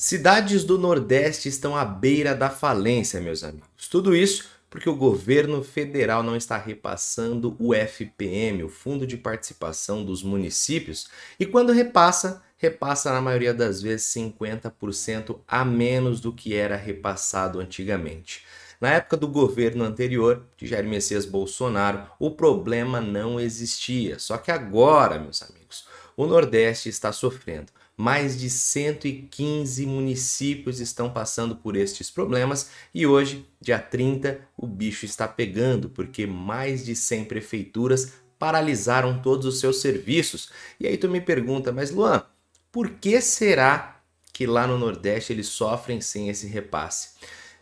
Cidades do Nordeste estão à beira da falência, meus amigos. Tudo isso porque o governo federal não está repassando o FPM, o Fundo de Participação dos Municípios, e quando repassa, repassa na maioria das vezes 50% a menos do que era repassado antigamente. Na época do governo anterior, de Jair Messias Bolsonaro, o problema não existia. Só que agora, meus amigos, o Nordeste está sofrendo. Mais de 115 municípios estão passando por estes problemas e hoje, dia 30, o bicho está pegando, porque mais de 100 prefeituras paralisaram todos os seus serviços. E aí tu me pergunta, mas Luan, por que será que lá no Nordeste eles sofrem sem esse repasse?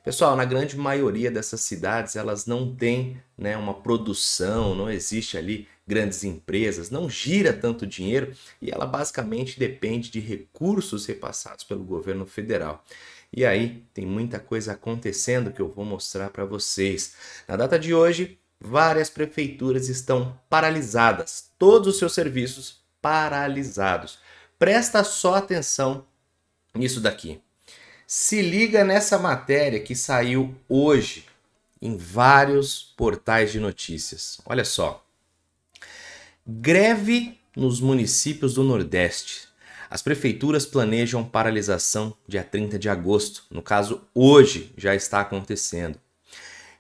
Pessoal, na grande maioria dessas cidades, elas não têm né, uma produção, não existe ali grandes empresas, não gira tanto dinheiro e ela basicamente depende de recursos repassados pelo governo federal. E aí tem muita coisa acontecendo que eu vou mostrar para vocês. Na data de hoje, várias prefeituras estão paralisadas, todos os seus serviços paralisados. Presta só atenção nisso daqui. Se liga nessa matéria que saiu hoje em vários portais de notícias. Olha só. Greve nos municípios do Nordeste. As prefeituras planejam paralisação dia 30 de agosto. No caso, hoje já está acontecendo.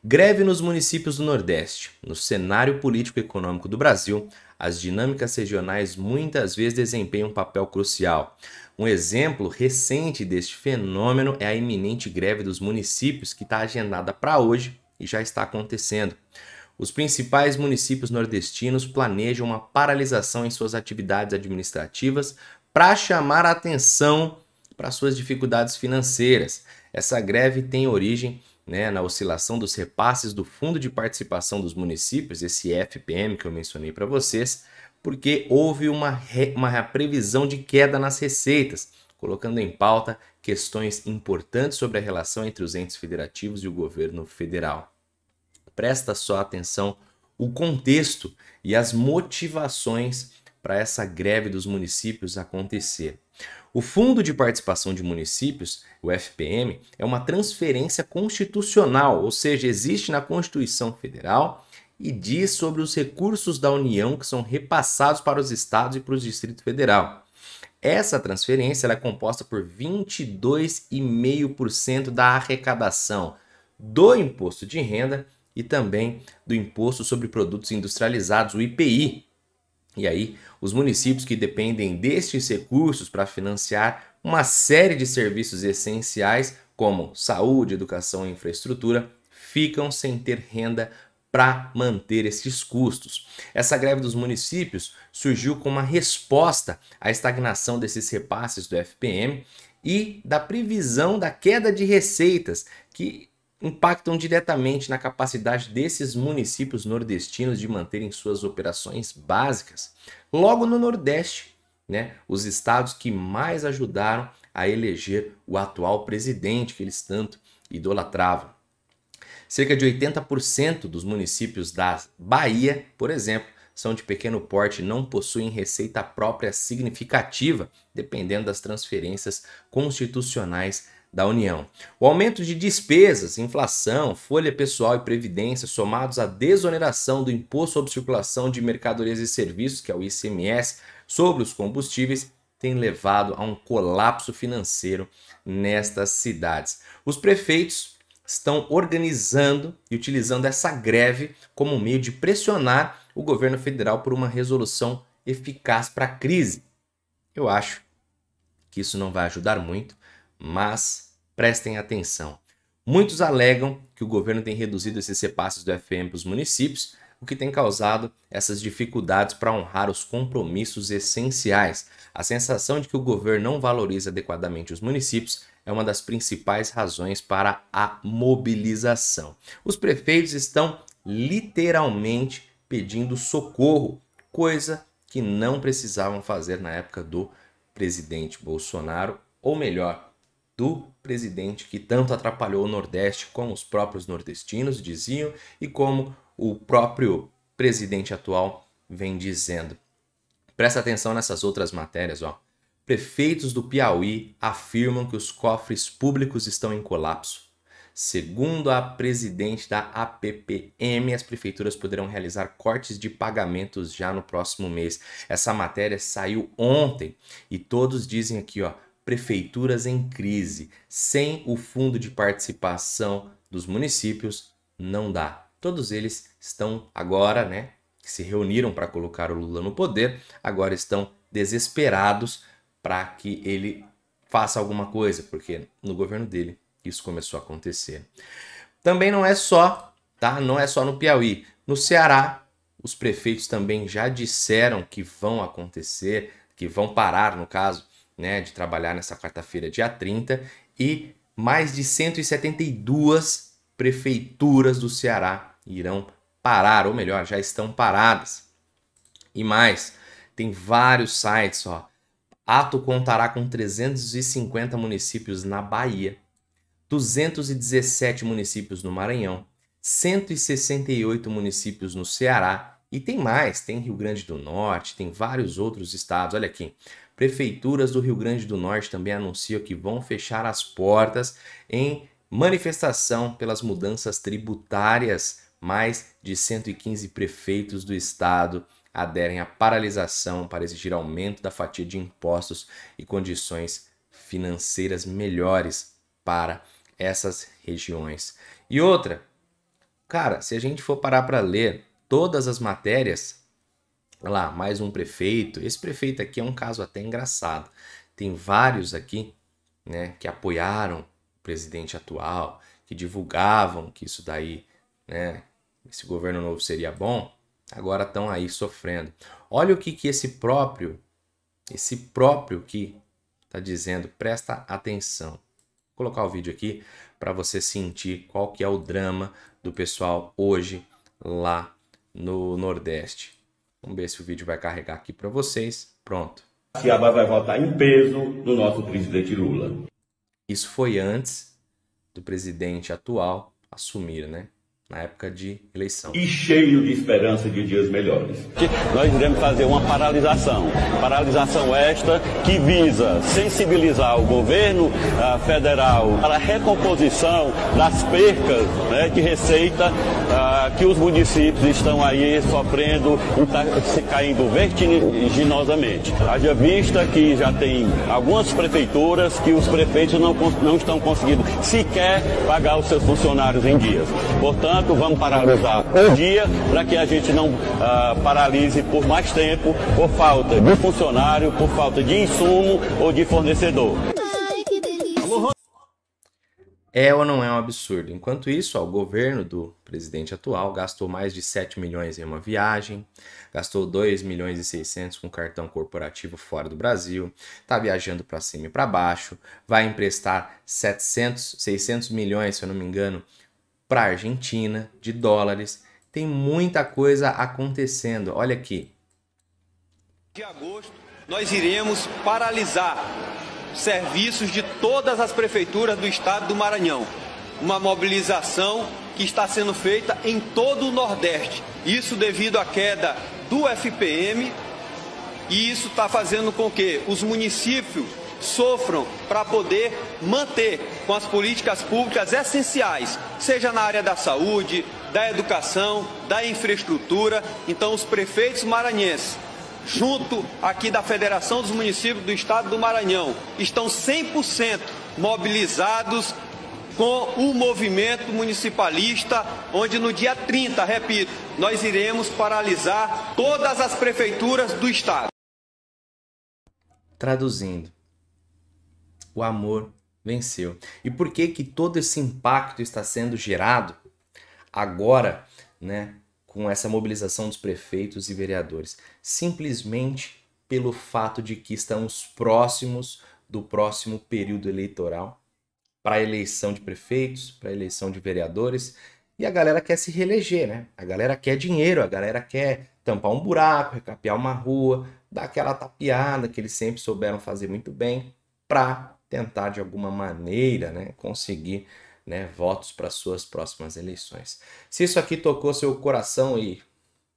Greve nos municípios do Nordeste. No cenário político e econômico do Brasil, as dinâmicas regionais muitas vezes desempenham um papel crucial. Um exemplo recente deste fenômeno é a iminente greve dos municípios que está agendada para hoje e já está acontecendo os principais municípios nordestinos planejam uma paralisação em suas atividades administrativas para chamar a atenção para suas dificuldades financeiras. Essa greve tem origem né, na oscilação dos repasses do Fundo de Participação dos Municípios, esse FPM que eu mencionei para vocês, porque houve uma, re, uma previsão de queda nas receitas, colocando em pauta questões importantes sobre a relação entre os entes federativos e o governo federal presta só atenção o contexto e as motivações para essa greve dos municípios acontecer. O Fundo de Participação de Municípios, o FPM, é uma transferência constitucional, ou seja, existe na Constituição Federal e diz sobre os recursos da União que são repassados para os estados e para o Distrito Federal. Essa transferência é composta por 22,5% da arrecadação do imposto de renda e também do Imposto sobre Produtos Industrializados, o IPI. E aí, os municípios que dependem destes recursos para financiar uma série de serviços essenciais, como saúde, educação e infraestrutura, ficam sem ter renda para manter esses custos. Essa greve dos municípios surgiu como uma resposta à estagnação desses repasses do FPM e da previsão da queda de receitas que impactam diretamente na capacidade desses municípios nordestinos de manterem suas operações básicas. Logo no Nordeste, né, os estados que mais ajudaram a eleger o atual presidente que eles tanto idolatravam. Cerca de 80% dos municípios da Bahia, por exemplo, são de pequeno porte e não possuem receita própria significativa, dependendo das transferências constitucionais da União. O aumento de despesas, inflação, folha pessoal e previdência, somados à desoneração do Imposto sobre Circulação de Mercadorias e Serviços, que é o ICMS, sobre os combustíveis, tem levado a um colapso financeiro nestas cidades. Os prefeitos estão organizando e utilizando essa greve como um meio de pressionar o governo federal por uma resolução eficaz para a crise. Eu acho que isso não vai ajudar muito, mas Prestem atenção. Muitos alegam que o governo tem reduzido esses repasses do FM para os municípios, o que tem causado essas dificuldades para honrar os compromissos essenciais. A sensação de que o governo não valoriza adequadamente os municípios é uma das principais razões para a mobilização. Os prefeitos estão literalmente pedindo socorro, coisa que não precisavam fazer na época do presidente Bolsonaro, ou melhor, do presidente que tanto atrapalhou o Nordeste, como os próprios nordestinos diziam e como o próprio presidente atual vem dizendo. Presta atenção nessas outras matérias, ó. Prefeitos do Piauí afirmam que os cofres públicos estão em colapso. Segundo a presidente da APPM, as prefeituras poderão realizar cortes de pagamentos já no próximo mês. Essa matéria saiu ontem e todos dizem aqui, ó, prefeituras em crise. Sem o fundo de participação dos municípios, não dá. Todos eles estão agora, né, que se reuniram para colocar o Lula no poder, agora estão desesperados para que ele faça alguma coisa, porque no governo dele isso começou a acontecer. Também não é só, tá? Não é só no Piauí. No Ceará, os prefeitos também já disseram que vão acontecer, que vão parar, no caso, né, de trabalhar nessa quarta-feira, dia 30, e mais de 172 prefeituras do Ceará irão parar, ou melhor, já estão paradas. E mais, tem vários sites, ó. Ato contará com 350 municípios na Bahia, 217 municípios no Maranhão, 168 municípios no Ceará e tem mais, tem Rio Grande do Norte, tem vários outros estados. Olha aqui. Prefeituras do Rio Grande do Norte também anunciam que vão fechar as portas em manifestação pelas mudanças tributárias. Mais de 115 prefeitos do estado aderem à paralisação para exigir aumento da fatia de impostos e condições financeiras melhores para essas regiões. E outra, cara, se a gente for parar para ler todas as matérias, lá, mais um prefeito. Esse prefeito aqui é um caso até engraçado. Tem vários aqui né, que apoiaram o presidente atual, que divulgavam que isso daí, né, esse governo novo seria bom, agora estão aí sofrendo. Olha o que, que esse próprio, esse próprio que está dizendo, presta atenção. Vou colocar o vídeo aqui para você sentir qual que é o drama do pessoal hoje lá no Nordeste. Vamos ver se o vídeo vai carregar aqui para vocês. Pronto. Ciaba vai votar em peso no nosso presidente Lula. Isso foi antes do presidente atual assumir, né? Na época de eleição. E cheio de esperança de dias melhores. Nós iremos fazer uma paralisação. Paralisação esta que visa sensibilizar o governo uh, federal para a recomposição das percas né, de receita uh, que os municípios estão aí sofrendo e está se caindo vertiginosamente. Haja vista que já tem algumas prefeituras que os prefeitos não, não estão conseguindo sequer pagar os seus funcionários em dias. Portanto, vamos paralisar o dia para que a gente não ah, paralise por mais tempo por falta de funcionário, por falta de insumo ou de fornecedor. É ou não é um absurdo? Enquanto isso, ó, o governo do presidente atual gastou mais de 7 milhões em uma viagem, gastou 2 milhões e 600 com cartão corporativo fora do Brasil, está viajando para cima e para baixo, vai emprestar 700, 600 milhões, se eu não me engano, para a Argentina de dólares. Tem muita coisa acontecendo. Olha aqui. De agosto, nós iremos paralisar serviços de todas as prefeituras do estado do Maranhão. Uma mobilização que está sendo feita em todo o Nordeste. Isso devido à queda do FPM e isso está fazendo com que os municípios sofram para poder manter com as políticas públicas essenciais, seja na área da saúde, da educação, da infraestrutura. Então, os prefeitos maranhenses junto aqui da Federação dos Municípios do Estado do Maranhão, estão 100% mobilizados com o movimento municipalista, onde no dia 30, repito, nós iremos paralisar todas as prefeituras do Estado. Traduzindo, o amor venceu. E por que que todo esse impacto está sendo gerado agora, né, com essa mobilização dos prefeitos e vereadores, simplesmente pelo fato de que estamos próximos do próximo período eleitoral para eleição de prefeitos, para eleição de vereadores, e a galera quer se reeleger, né? A galera quer dinheiro, a galera quer tampar um buraco, recapear uma rua, dar aquela tapiada que eles sempre souberam fazer muito bem para tentar de alguma maneira, né, conseguir né, votos para suas próximas eleições. Se isso aqui tocou seu coração e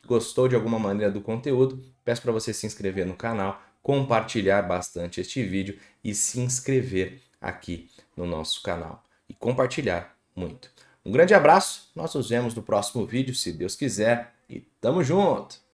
gostou de alguma maneira do conteúdo, peço para você se inscrever no canal, compartilhar bastante este vídeo e se inscrever aqui no nosso canal e compartilhar muito. Um grande abraço, nós nos vemos no próximo vídeo, se Deus quiser, e tamo junto!